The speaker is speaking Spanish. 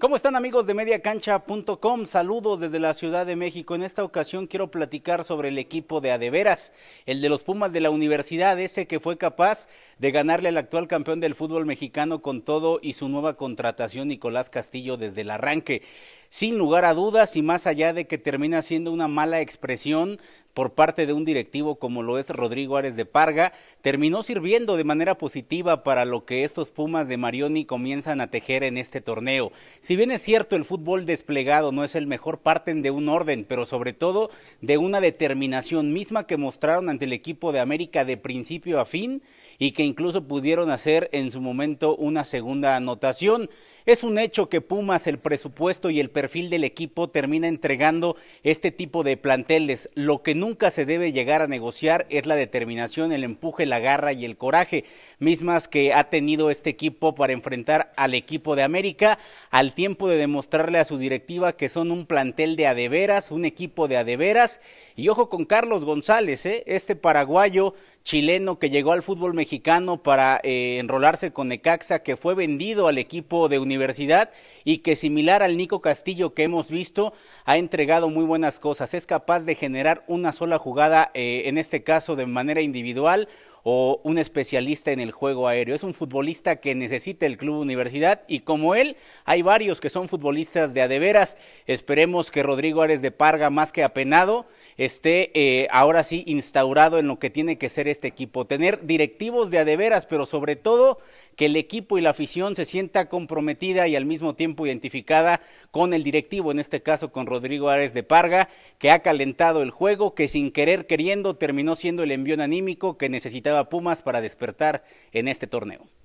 ¿Cómo están amigos de mediacancha.com? Saludos desde la Ciudad de México. En esta ocasión quiero platicar sobre el equipo de Adeveras, el de los Pumas de la Universidad, ese que fue capaz de ganarle al actual campeón del fútbol mexicano con todo y su nueva contratación Nicolás Castillo desde el arranque sin lugar a dudas y más allá de que termina siendo una mala expresión por parte de un directivo como lo es Rodrigo Ares de Parga, terminó sirviendo de manera positiva para lo que estos Pumas de Marioni comienzan a tejer en este torneo. Si bien es cierto, el fútbol desplegado no es el mejor, parten de un orden, pero sobre todo de una determinación misma que mostraron ante el equipo de América de principio a fin y que incluso pudieron hacer en su momento una segunda anotación. Es un hecho que Pumas el presupuesto y el perfil del equipo termina entregando este tipo de planteles. Lo que nunca se debe llegar a negociar es la determinación, el empuje, la garra y el coraje, mismas que ha tenido este equipo para enfrentar al equipo de América, al tiempo de demostrarle a su directiva que son un plantel de adeveras, un equipo de adeveras. Y ojo con Carlos González, ¿eh? este paraguayo chileno que llegó al fútbol mexicano para eh, enrolarse con Necaxa, que fue vendido al equipo de universidad y que similar al Nico Castillo, que hemos visto ha entregado muy buenas cosas. Es capaz de generar una sola jugada, eh, en este caso de manera individual o un especialista en el juego aéreo. Es un futbolista que necesita el club universidad y como él hay varios que son futbolistas de adeveras. Esperemos que Rodrigo Ares de Parga, más que apenado, esté eh, ahora sí instaurado en lo que tiene que ser este equipo. Tener directivos de adeveras, pero sobre todo que el equipo y la afición se sienta comprometida y al mismo tiempo identificada con el directivo, en este caso con Rodrigo Ares de Parga, que ha calentado el juego, que sin querer queriendo terminó siendo el envión anímico que necesitaba Pumas para despertar en este torneo.